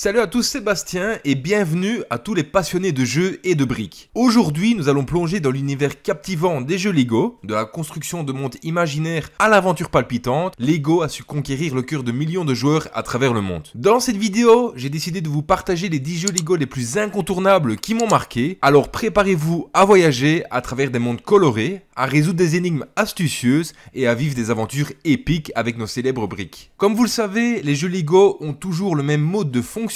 Salut à tous, Sébastien et bienvenue à tous les passionnés de jeux et de briques. Aujourd'hui, nous allons plonger dans l'univers captivant des jeux Lego, de la construction de mondes imaginaires à l'aventure palpitante. Lego a su conquérir le cœur de millions de joueurs à travers le monde. Dans cette vidéo, j'ai décidé de vous partager les 10 jeux Lego les plus incontournables qui m'ont marqué. Alors préparez-vous à voyager à travers des mondes colorés, à résoudre des énigmes astucieuses et à vivre des aventures épiques avec nos célèbres briques. Comme vous le savez, les jeux Lego ont toujours le même mode de fonctionnement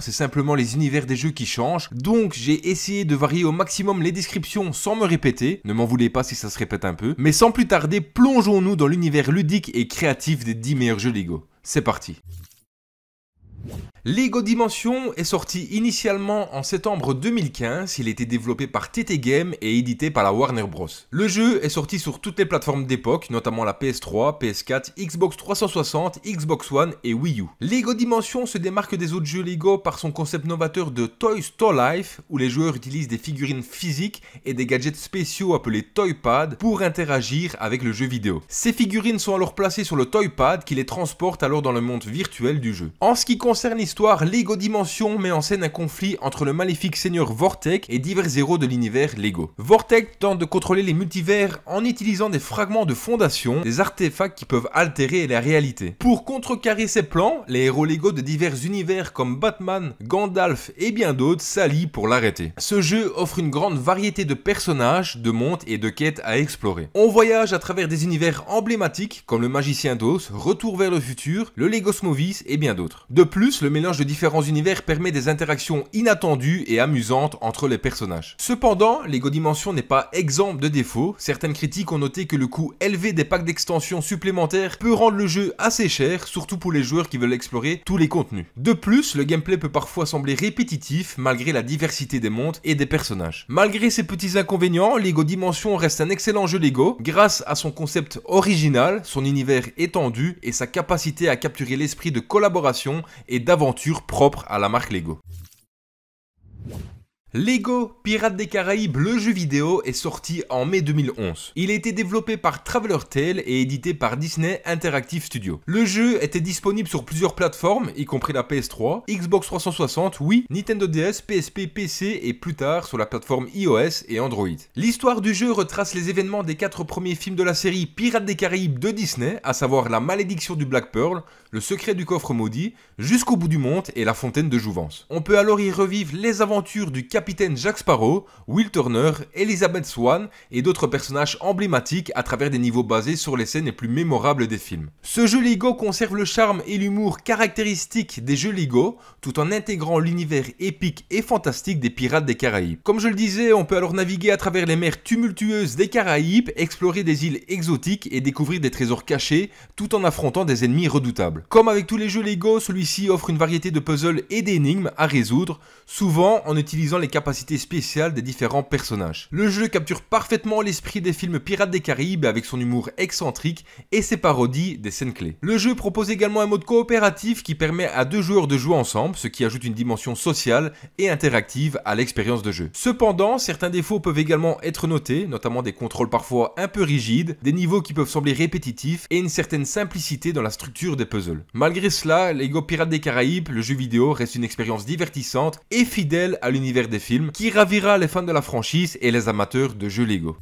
c'est simplement les univers des jeux qui changent, donc j'ai essayé de varier au maximum les descriptions sans me répéter, ne m'en voulez pas si ça se répète un peu, mais sans plus tarder, plongeons-nous dans l'univers ludique et créatif des 10 meilleurs jeux Lego. C'est parti Lego Dimension est sorti initialement en septembre 2015, il était développé par TT Game et édité par la Warner Bros. Le jeu est sorti sur toutes les plateformes d'époque, notamment la PS3, PS4, Xbox 360, Xbox One et Wii U. Lego Dimension se démarque des autres jeux Lego par son concept novateur de Toy Store Life, où les joueurs utilisent des figurines physiques et des gadgets spéciaux appelés Toypad pour interagir avec le jeu vidéo. Ces figurines sont alors placées sur le Toypad qui les transporte alors dans le monde virtuel du jeu. En ce qui concerne l'histoire, Lego Dimension met en scène un conflit entre le maléfique seigneur Vortec et divers héros de l'univers Lego. Vortec tente de contrôler les multivers en utilisant des fragments de fondation, des artefacts qui peuvent altérer la réalité. Pour contrecarrer ses plans, les héros Lego de divers univers comme Batman, Gandalf et bien d'autres s'allient pour l'arrêter. Ce jeu offre une grande variété de personnages, de montres et de quêtes à explorer. On voyage à travers des univers emblématiques comme le Magicien DOS, Retour vers le futur, le Lego Smovies et bien d'autres. De plus, le mélange de différents univers permet des interactions inattendues et amusantes entre les personnages. Cependant, Lego Dimension n'est pas exempt de défauts. Certaines critiques ont noté que le coût élevé des packs d'extensions supplémentaires peut rendre le jeu assez cher, surtout pour les joueurs qui veulent explorer tous les contenus. De plus, le gameplay peut parfois sembler répétitif malgré la diversité des mondes et des personnages. Malgré ces petits inconvénients, Lego Dimension reste un excellent jeu Lego grâce à son concept original, son univers étendu et sa capacité à capturer l'esprit de collaboration et d'aventure propre à la marque Lego. Lego Pirates des Caraïbes, le jeu vidéo, est sorti en mai 2011. Il a été développé par Traveler Tale et édité par Disney Interactive Studio. Le jeu était disponible sur plusieurs plateformes, y compris la PS3, Xbox 360, Wii, Nintendo DS, PSP, PC et plus tard sur la plateforme iOS et Android. L'histoire du jeu retrace les événements des quatre premiers films de la série Pirates des Caraïbes de Disney, à savoir La Malédiction du Black Pearl, Le Secret du Coffre Maudit, Jusqu'au bout du monde et La Fontaine de Jouvence. On peut alors y revivre les aventures du Capitaine capitaine Jack Sparrow, Will Turner, Elizabeth Swan et d'autres personnages emblématiques à travers des niveaux basés sur les scènes les plus mémorables des films. Ce jeu Lego conserve le charme et l'humour caractéristiques des jeux Lego tout en intégrant l'univers épique et fantastique des Pirates des Caraïbes. Comme je le disais, on peut alors naviguer à travers les mers tumultueuses des Caraïbes, explorer des îles exotiques et découvrir des trésors cachés tout en affrontant des ennemis redoutables. Comme avec tous les jeux Lego, celui-ci offre une variété de puzzles et d'énigmes à résoudre, souvent en utilisant les capacité spéciale des différents personnages. Le jeu capture parfaitement l'esprit des films Pirates des Caraïbes avec son humour excentrique et ses parodies des scènes clés. Le jeu propose également un mode coopératif qui permet à deux joueurs de jouer ensemble, ce qui ajoute une dimension sociale et interactive à l'expérience de jeu. Cependant, certains défauts peuvent également être notés, notamment des contrôles parfois un peu rigides, des niveaux qui peuvent sembler répétitifs et une certaine simplicité dans la structure des puzzles. Malgré cela, Lego Pirates des Caraïbes, le jeu vidéo reste une expérience divertissante et fidèle à l'univers des films film qui ravira les fans de la franchise et les amateurs de jeux Lego.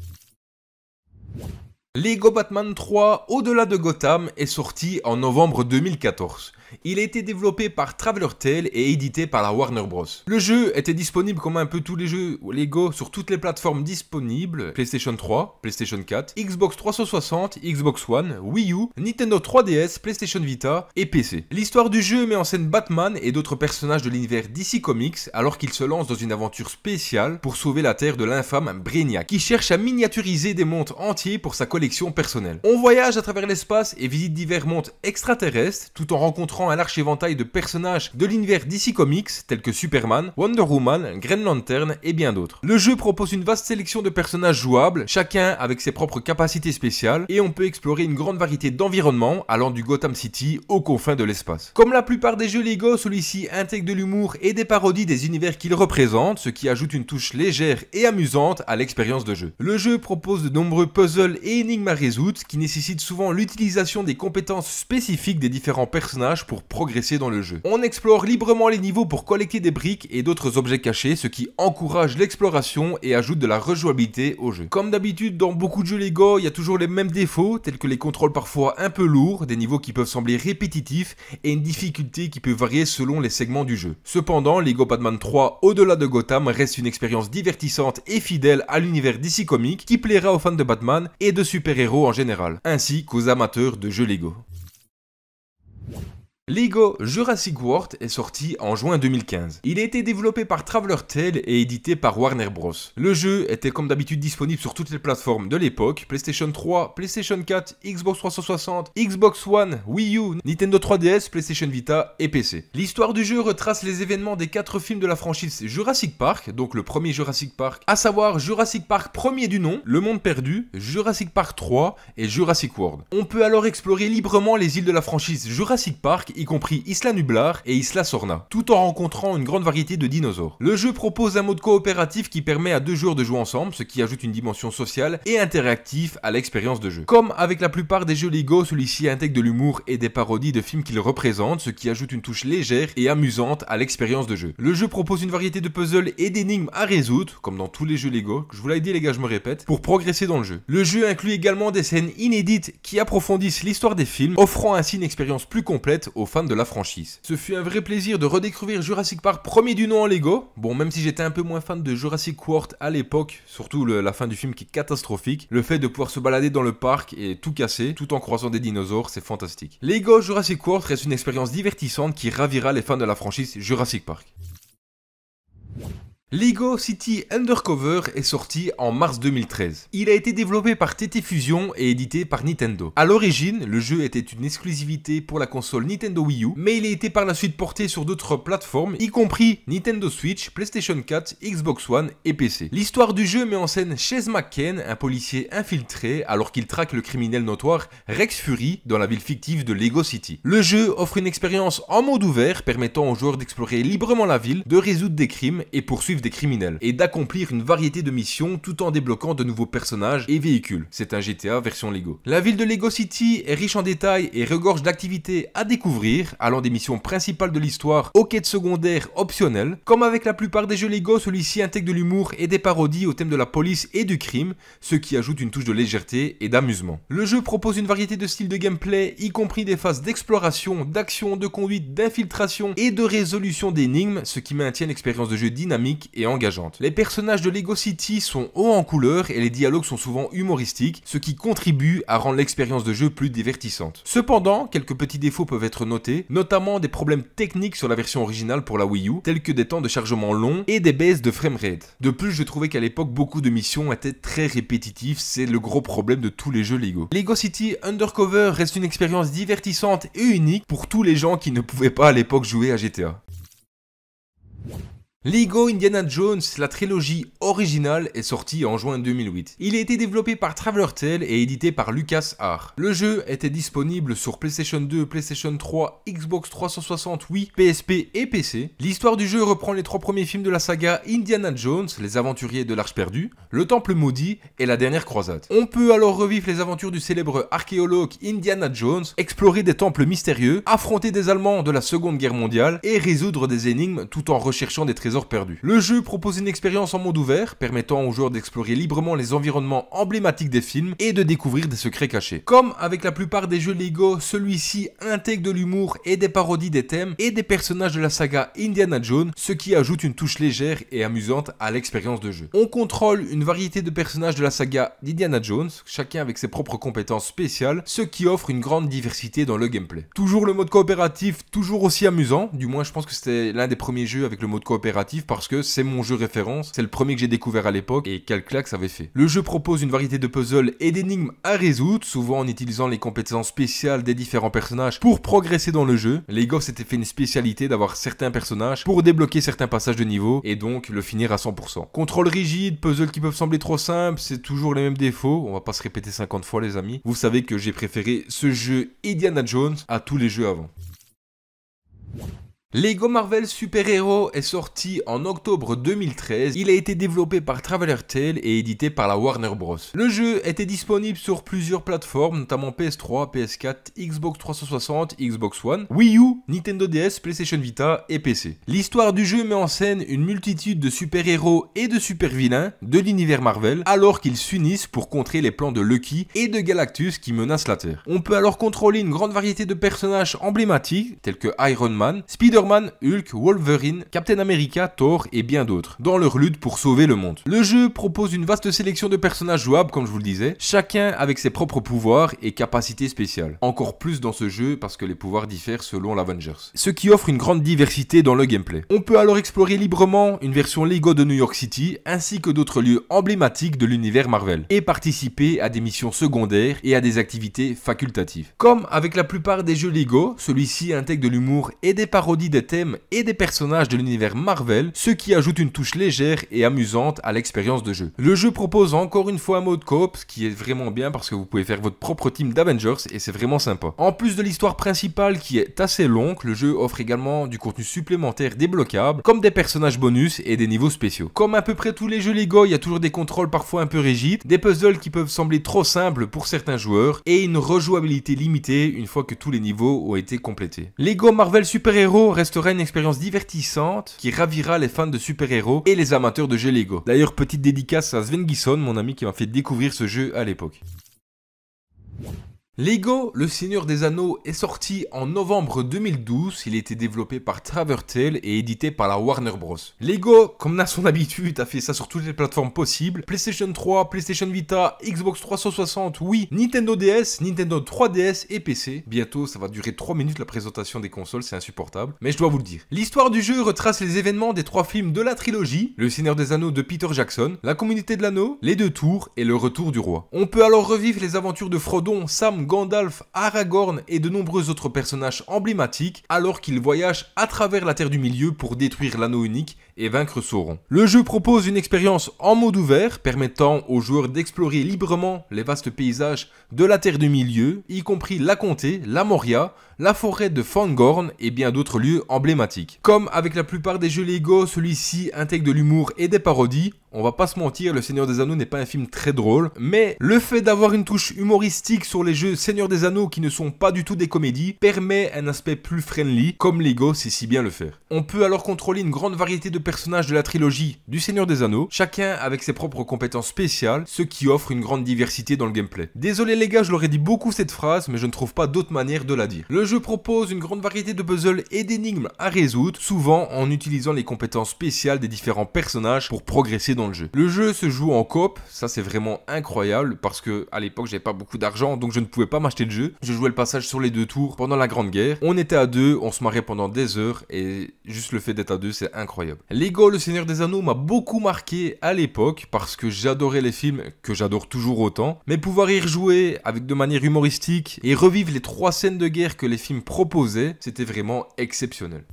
Lego Batman 3 Au-delà de Gotham est sorti en novembre 2014. Il a été développé par Traveler Tale et édité par la Warner Bros. Le jeu était disponible comme un peu tous les jeux Lego sur toutes les plateformes disponibles PlayStation 3, PlayStation 4, Xbox 360, Xbox One, Wii U, Nintendo 3DS, PlayStation Vita et PC. L'histoire du jeu met en scène Batman et d'autres personnages de l'univers DC Comics alors qu'il se lance dans une aventure spéciale pour sauver la Terre de l'infâme Brainiac qui cherche à miniaturiser des montres entiers pour sa collection personnelle. On voyage à travers l'espace et visite divers montres extraterrestres tout en rencontrant un large éventail de personnages de l'univers DC Comics tels que Superman, Wonder Woman, Green Lantern et bien d'autres. Le jeu propose une vaste sélection de personnages jouables, chacun avec ses propres capacités spéciales, et on peut explorer une grande variété d'environnements allant du Gotham City aux confins de l'espace. Comme la plupart des jeux Lego, celui-ci intègre de l'humour et des parodies des univers qu'il représente, ce qui ajoute une touche légère et amusante à l'expérience de jeu. Le jeu propose de nombreux puzzles et énigmes à résoudre qui nécessitent souvent l'utilisation des compétences spécifiques des différents personnages pour pour progresser dans le jeu. On explore librement les niveaux pour collecter des briques et d'autres objets cachés, ce qui encourage l'exploration et ajoute de la rejouabilité au jeu. Comme d'habitude dans beaucoup de jeux Lego, il y a toujours les mêmes défauts, tels que les contrôles parfois un peu lourds, des niveaux qui peuvent sembler répétitifs et une difficulté qui peut varier selon les segments du jeu. Cependant, Lego Batman 3 au-delà de Gotham reste une expérience divertissante et fidèle à l'univers DC Comics qui plaira aux fans de Batman et de super-héros en général, ainsi qu'aux amateurs de jeux Lego. Lego Jurassic World est sorti en juin 2015. Il a été développé par Traveller Tale et édité par Warner Bros. Le jeu était comme d'habitude disponible sur toutes les plateformes de l'époque, PlayStation 3, PlayStation 4, Xbox 360, Xbox One, Wii U, Nintendo 3DS, PlayStation Vita et PC. L'histoire du jeu retrace les événements des quatre films de la franchise Jurassic Park, donc le premier Jurassic Park, à savoir Jurassic Park premier du nom, Le Monde Perdu, Jurassic Park 3 et Jurassic World. On peut alors explorer librement les îles de la franchise Jurassic Park y compris Isla Nublar et Isla Sorna, tout en rencontrant une grande variété de dinosaures. Le jeu propose un mode coopératif qui permet à deux joueurs de jouer ensemble, ce qui ajoute une dimension sociale et interactive à l'expérience de jeu. Comme avec la plupart des jeux Lego, celui-ci intègre de l'humour et des parodies de films qu'il représente, ce qui ajoute une touche légère et amusante à l'expérience de jeu. Le jeu propose une variété de puzzles et d'énigmes à résoudre, comme dans tous les jeux Lego, je vous l'ai dit les gars, je me répète, pour progresser dans le jeu. Le jeu inclut également des scènes inédites qui approfondissent l'histoire des films, offrant ainsi une expérience plus complète fans de la franchise. Ce fut un vrai plaisir de redécouvrir Jurassic Park premier du nom en Lego. Bon, même si j'étais un peu moins fan de Jurassic World à l'époque, surtout la fin du film qui est catastrophique, le fait de pouvoir se balader dans le parc et tout casser tout en croisant des dinosaures, c'est fantastique. Lego Jurassic World reste une expérience divertissante qui ravira les fans de la franchise Jurassic Park. Lego City Undercover est sorti en mars 2013. Il a été développé par TT Fusion et édité par Nintendo. À l'origine, le jeu était une exclusivité pour la console Nintendo Wii U, mais il a été par la suite porté sur d'autres plateformes, y compris Nintendo Switch, PlayStation 4, Xbox One et PC. L'histoire du jeu met en scène Chase McCain, un policier infiltré alors qu'il traque le criminel notoire Rex Fury dans la ville fictive de Lego City. Le jeu offre une expérience en mode ouvert permettant aux joueurs d'explorer librement la ville, de résoudre des crimes et poursuivre des criminels et d'accomplir une variété de missions tout en débloquant de nouveaux personnages et véhicules. C'est un GTA version Lego. La ville de Lego City est riche en détails et regorge d'activités à découvrir, allant des missions principales de l'histoire aux quêtes secondaires optionnelles. Comme avec la plupart des jeux Lego, celui-ci intègre de l'humour et des parodies au thème de la police et du crime, ce qui ajoute une touche de légèreté et d'amusement. Le jeu propose une variété de styles de gameplay, y compris des phases d'exploration, d'action, de conduite, d'infiltration et de résolution d'énigmes, ce qui maintient l'expérience de jeu dynamique et engageante. Les personnages de Lego City sont hauts en couleur et les dialogues sont souvent humoristiques, ce qui contribue à rendre l'expérience de jeu plus divertissante. Cependant, quelques petits défauts peuvent être notés, notamment des problèmes techniques sur la version originale pour la Wii U, tels que des temps de chargement longs et des baisses de framerate. De plus, je trouvais qu'à l'époque, beaucoup de missions étaient très répétitives, c'est le gros problème de tous les jeux Lego. Lego City Undercover reste une expérience divertissante et unique pour tous les gens qui ne pouvaient pas à l'époque jouer à GTA. Lego Indiana Jones, la trilogie originale, est sortie en juin 2008. Il a été développé par Traveller Tale et édité par LucasArts. Le jeu était disponible sur PlayStation 2, PlayStation 3, Xbox 360, Wii, PSP et PC. L'histoire du jeu reprend les trois premiers films de la saga Indiana Jones, Les Aventuriers de l'Arche Perdue, Le Temple Maudit et La Dernière Croisade. On peut alors revivre les aventures du célèbre archéologue Indiana Jones, explorer des temples mystérieux, affronter des Allemands de la Seconde Guerre mondiale et résoudre des énigmes tout en recherchant des trésors le jeu propose une expérience en monde ouvert, permettant aux joueurs d'explorer librement les environnements emblématiques des films et de découvrir des secrets cachés. Comme avec la plupart des jeux Lego, celui-ci intègre de l'humour et des parodies des thèmes et des personnages de la saga Indiana Jones, ce qui ajoute une touche légère et amusante à l'expérience de jeu. On contrôle une variété de personnages de la saga d'Indiana Jones, chacun avec ses propres compétences spéciales, ce qui offre une grande diversité dans le gameplay. Toujours le mode coopératif, toujours aussi amusant, du moins je pense que c'était l'un des premiers jeux avec le mode coopératif parce que c'est mon jeu référence, c'est le premier que j'ai découvert à l'époque et quel claque ça avait fait. Le jeu propose une variété de puzzles et d'énigmes à résoudre, souvent en utilisant les compétences spéciales des différents personnages pour progresser dans le jeu. Les gosses fait une spécialité d'avoir certains personnages pour débloquer certains passages de niveau et donc le finir à 100%. Contrôle rigide, puzzles qui peuvent sembler trop simples, c'est toujours les mêmes défauts, on va pas se répéter 50 fois les amis. Vous savez que j'ai préféré ce jeu Indiana Jones à tous les jeux avant. Lego Marvel Super Hero est sorti en octobre 2013. Il a été développé par Traveler Tale et édité par la Warner Bros. Le jeu était disponible sur plusieurs plateformes, notamment PS3, PS4, Xbox 360, Xbox One, Wii U, Nintendo DS, PlayStation Vita et PC. L'histoire du jeu met en scène une multitude de super-héros et de super-vilains de l'univers Marvel alors qu'ils s'unissent pour contrer les plans de Lucky et de Galactus qui menacent la Terre. On peut alors contrôler une grande variété de personnages emblématiques tels que Iron Man, Spider Hulk, Wolverine, Captain America, Thor et bien d'autres, dans leur lutte pour sauver le monde. Le jeu propose une vaste sélection de personnages jouables, comme je vous le disais, chacun avec ses propres pouvoirs et capacités spéciales. Encore plus dans ce jeu parce que les pouvoirs diffèrent selon l'Avengers. Ce qui offre une grande diversité dans le gameplay. On peut alors explorer librement une version Lego de New York City, ainsi que d'autres lieux emblématiques de l'univers Marvel, et participer à des missions secondaires et à des activités facultatives. Comme avec la plupart des jeux Lego, celui-ci intègre de l'humour et des parodies des thèmes et des personnages de l'univers Marvel, ce qui ajoute une touche légère et amusante à l'expérience de jeu. Le jeu propose encore une fois un mode coop, ce qui est vraiment bien parce que vous pouvez faire votre propre team d'Avengers et c'est vraiment sympa. En plus de l'histoire principale qui est assez longue, le jeu offre également du contenu supplémentaire débloquable, comme des personnages bonus et des niveaux spéciaux. Comme à peu près tous les jeux Lego, il y a toujours des contrôles parfois un peu rigides, des puzzles qui peuvent sembler trop simples pour certains joueurs et une rejouabilité limitée une fois que tous les niveaux ont été complétés. Lego Marvel Super Hero reste restera une expérience divertissante qui ravira les fans de super-héros et les amateurs de jeux Lego. D'ailleurs, petite dédicace à Sven Gisson, mon ami qui m'a fait découvrir ce jeu à l'époque. Lego, le Seigneur des Anneaux, est sorti en novembre 2012. Il a été développé par Travertail et édité par la Warner Bros. Lego, comme à son habitude, a fait ça sur toutes les plateformes possibles. PlayStation 3, PlayStation Vita, Xbox 360, oui, Nintendo DS, Nintendo 3DS et PC. Bientôt, ça va durer 3 minutes la présentation des consoles, c'est insupportable. Mais je dois vous le dire. L'histoire du jeu retrace les événements des trois films de la trilogie, Le Seigneur des Anneaux de Peter Jackson, La Communauté de l'Anneau, Les Deux Tours et Le Retour du Roi. On peut alors revivre les aventures de Frodon, Sam, Gandalf, Aragorn et de nombreux autres personnages emblématiques alors qu'ils voyagent à travers la Terre du Milieu pour détruire l'anneau unique et vaincre Sauron. Le jeu propose une expérience en mode ouvert permettant aux joueurs d'explorer librement les vastes paysages de la Terre du Milieu, y compris la Comté, la Moria, la forêt de Fangorn et bien d'autres lieux emblématiques. Comme avec la plupart des jeux Lego, celui-ci intègre de l'humour et des parodies, on va pas se mentir, Le Seigneur des Anneaux n'est pas un film très drôle, mais le fait d'avoir une touche humoristique sur les jeux Seigneur des Anneaux qui ne sont pas du tout des comédies permet un aspect plus friendly, comme Lego sait si bien le faire. On peut alors contrôler une grande variété de personnages de la trilogie du Seigneur des Anneaux, chacun avec ses propres compétences spéciales, ce qui offre une grande diversité dans le gameplay. Désolé les gars, je ai dit beaucoup cette phrase, mais je ne trouve pas d'autre manière de la dire. Le jeu propose une grande variété de puzzles et d'énigmes à résoudre, souvent en utilisant les compétences spéciales des différents personnages pour progresser dans le jeu. Le jeu se joue en coop, ça c'est vraiment incroyable parce que à l'époque j'avais pas beaucoup d'argent donc je ne pouvais pas m'acheter de jeu. Je jouais le passage sur les deux tours pendant la Grande Guerre. On était à deux, on se marrait pendant des heures et juste le fait d'être à deux c'est incroyable. Lego Le Seigneur des Anneaux m'a beaucoup marqué à l'époque parce que j'adorais les films que j'adore toujours autant, mais pouvoir y rejouer avec de manière humoristique et revivre les trois scènes de guerre que les films proposaient, c'était vraiment exceptionnel.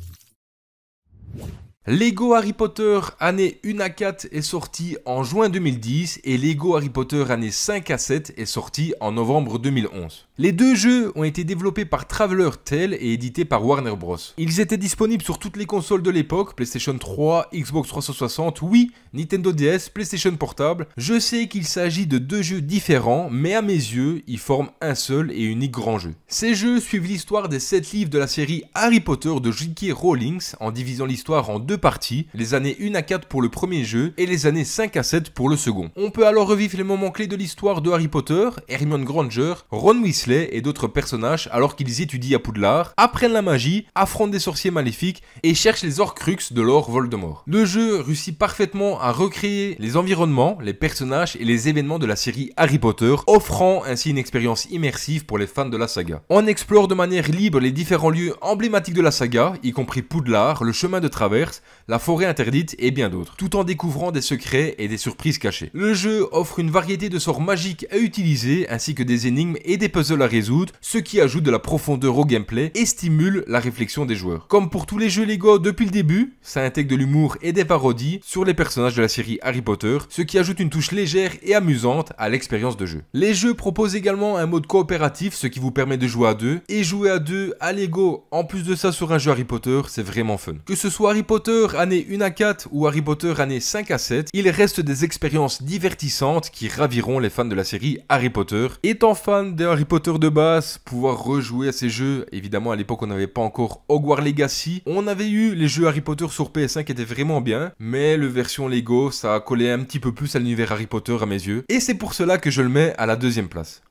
Lego Harry Potter année 1 à 4 est sorti en juin 2010 et Lego Harry Potter année 5 à 7 est sorti en novembre 2011. Les deux jeux ont été développés par Traveler Tell et édités par Warner Bros. Ils étaient disponibles sur toutes les consoles de l'époque, PlayStation 3, Xbox 360, Wii, Nintendo DS, PlayStation Portable. Je sais qu'il s'agit de deux jeux différents, mais à mes yeux, ils forment un seul et unique grand jeu. Ces jeux suivent l'histoire des 7 livres de la série Harry Potter de J.K. Rowling en divisant l'histoire en deux parties, les années 1 à 4 pour le premier jeu et les années 5 à 7 pour le second. On peut alors revivre les moments clés de l'histoire de Harry Potter, Hermione Granger, Ron Weasley, et d'autres personnages alors qu'ils étudient à Poudlard, apprennent la magie, affrontent des sorciers maléfiques et cherchent les Horcruxes de l'or Voldemort. Le jeu réussit parfaitement à recréer les environnements, les personnages et les événements de la série Harry Potter, offrant ainsi une expérience immersive pour les fans de la saga. On explore de manière libre les différents lieux emblématiques de la saga, y compris Poudlard, le chemin de traverse, la forêt interdite et bien d'autres, tout en découvrant des secrets et des surprises cachées. Le jeu offre une variété de sorts magiques à utiliser ainsi que des énigmes et des puzzles la résoudre, ce qui ajoute de la profondeur au gameplay et stimule la réflexion des joueurs. Comme pour tous les jeux Lego depuis le début, ça intègre de l'humour et des parodies sur les personnages de la série Harry Potter, ce qui ajoute une touche légère et amusante à l'expérience de jeu. Les jeux proposent également un mode coopératif, ce qui vous permet de jouer à deux, et jouer à deux à Lego en plus de ça sur un jeu Harry Potter, c'est vraiment fun. Que ce soit Harry Potter année 1 à 4 ou Harry Potter année 5 à 7, il reste des expériences divertissantes qui raviront les fans de la série Harry Potter. Étant fan de Harry Potter de base, pouvoir rejouer à ces jeux. Évidemment, à l'époque, on n'avait pas encore Hogwarts Legacy. On avait eu les jeux Harry Potter sur ps 5 qui étaient vraiment bien, mais le version Lego, ça a collé un petit peu plus à l'univers Harry Potter à mes yeux. Et c'est pour cela que je le mets à la deuxième place.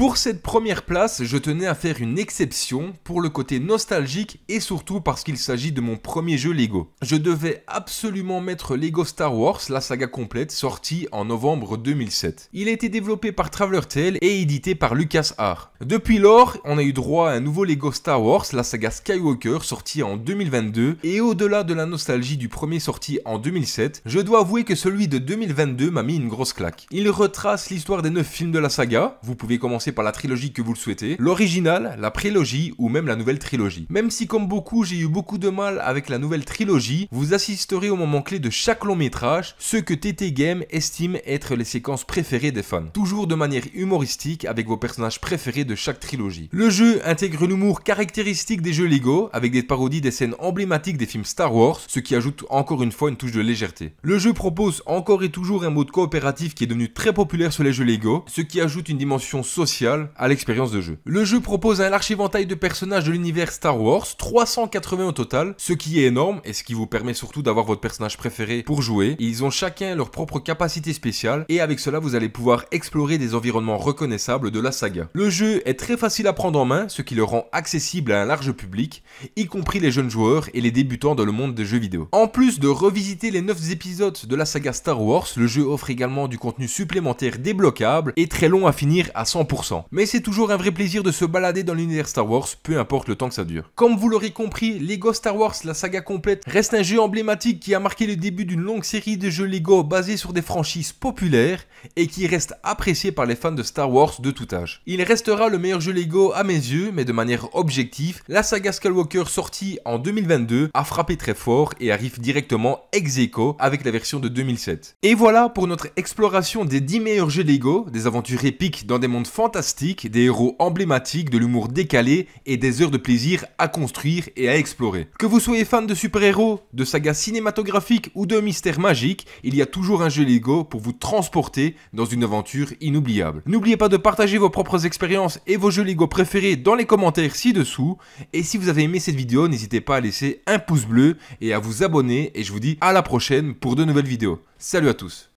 Pour cette première place, je tenais à faire une exception pour le côté nostalgique et surtout parce qu'il s'agit de mon premier jeu Lego. Je devais absolument mettre Lego Star Wars, la saga complète, sortie en novembre 2007. Il a été développé par Traveller Tale et édité par LucasArts. Depuis lors, on a eu droit à un nouveau Lego Star Wars, la saga Skywalker, sorti en 2022, et au-delà de la nostalgie du premier sorti en 2007, je dois avouer que celui de 2022 m'a mis une grosse claque. Il retrace l'histoire des 9 films de la saga, vous pouvez commencer par la trilogie que vous le souhaitez, l'original, la prélogie ou même la nouvelle trilogie. Même si comme beaucoup j'ai eu beaucoup de mal avec la nouvelle trilogie, vous assisterez au moment clé de chaque long métrage, ce que TT Game estime être les séquences préférées des fans. Toujours de manière humoristique avec vos personnages préférés de chaque trilogie. Le jeu intègre l'humour caractéristique des jeux Lego avec des parodies des scènes emblématiques des films Star Wars, ce qui ajoute encore une fois une touche de légèreté. Le jeu propose encore et toujours un mode coopératif qui est devenu très populaire sur les jeux Lego, ce qui ajoute une dimension sociale à l'expérience de jeu. Le jeu propose un large éventail de personnages de l'univers Star Wars, 380 au total, ce qui est énorme et ce qui vous permet surtout d'avoir votre personnage préféré pour jouer. Ils ont chacun leur propre capacité spéciale et avec cela vous allez pouvoir explorer des environnements reconnaissables de la saga. Le jeu est très facile à prendre en main, ce qui le rend accessible à un large public, y compris les jeunes joueurs et les débutants dans le monde des jeux vidéo. En plus de revisiter les 9 épisodes de la saga Star Wars, le jeu offre également du contenu supplémentaire débloquable et très long à finir à 100%. Mais c'est toujours un vrai plaisir de se balader dans l'univers Star Wars, peu importe le temps que ça dure. Comme vous l'aurez compris, Lego Star Wars, la saga complète, reste un jeu emblématique qui a marqué le début d'une longue série de jeux Lego basés sur des franchises populaires et qui reste apprécié par les fans de Star Wars de tout âge. Il restera le meilleur jeu Lego à mes yeux, mais de manière objective, la saga Skywalker sortie en 2022 a frappé très fort et arrive directement ex aequo avec la version de 2007. Et voilà pour notre exploration des 10 meilleurs jeux Lego, des aventures épiques dans des mondes fantastiques Fantastique, des héros emblématiques, de l'humour décalé et des heures de plaisir à construire et à explorer. Que vous soyez fan de super-héros, de sagas cinématographiques ou de mystères magiques, il y a toujours un jeu Lego pour vous transporter dans une aventure inoubliable. N'oubliez pas de partager vos propres expériences et vos jeux Lego préférés dans les commentaires ci-dessous. Et si vous avez aimé cette vidéo, n'hésitez pas à laisser un pouce bleu et à vous abonner. Et je vous dis à la prochaine pour de nouvelles vidéos. Salut à tous